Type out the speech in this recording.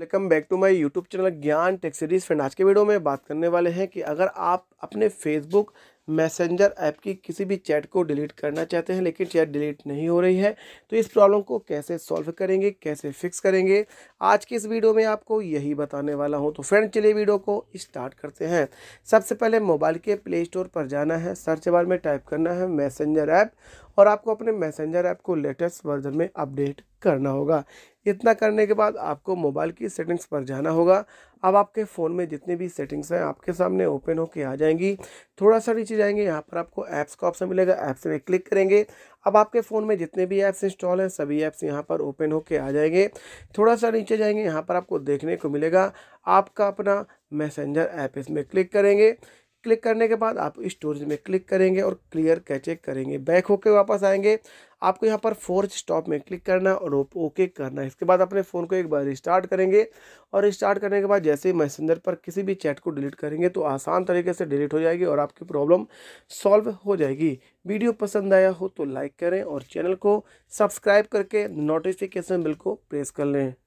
welcome back to my YouTube channel Gyan tech series friend आज के video में बात करने वाले हैं कि अगर आप अपने फेसबुक मैसेंजर ऐप की किसी भी चैट को डिलीट करना चाहते हैं लेकिन चैट डिलीट नहीं हो रही है तो इस प्रॉब्लम को कैसे सॉल्व करेंगे कैसे फिक्स करेंगे आज की इस वीडियो में आपको यही बताने वाला हूं तो फ्रेंड चलिए वीडियो को स्टार्ट करते हैं सबसे पहले मोबाइल के प्ले स्टोर पर जाना है सर्च बार में टाइप करना है मैसेंजर ऐप और आपको अपने मैसेंजर ऐप को लेटेस्ट वर्जन में अपडेट करना होगा इतना करने के बाद आपको मोबाइल की सेटिंग्स पर जाना होगा अब आपके फ़ोन में जितने भी सेटिंग्स हैं आपके सामने ओपन होकर आ जाएंगी थोड़ा सा नीचे जाएंगे यहाँ पर आपको ऐप्स का ऑप्शन मिलेगा ऐप्स में क्लिक करेंगे अब आपके फ़ोन में जितने भी ऐप्स इंस्टॉल हैं सभी ऐप्स यहाँ पर ओपन होकर आ जाएंगे थोड़ा सा नीचे जाएंगे यहाँ पर आपको देखने को मिलेगा आपका अपना मैसेंजर ऐप इसमें क्लिक करेंगे क्लिक करने के बाद आप स्टोरेज में क्लिक करेंगे और क्लियर कैचे करेंगे बैक होकर वापस आएंगे आपको यहाँ पर फोर्थ स्टॉप में क्लिक करना है और ओके करना है इसके बाद अपने फ़ोन को एक बार रिस्टार्ट करेंगे और रिस्टार्ट करने के बाद जैसे ही मैसेंजर पर किसी भी चैट को डिलीट करेंगे तो आसान तरीके से डिलीट हो जाएगी और आपकी प्रॉब्लम सॉल्व हो जाएगी वीडियो पसंद आया हो तो लाइक करें और चैनल को सब्सक्राइब करके नोटिफिकेशन बिल को प्रेस कर लें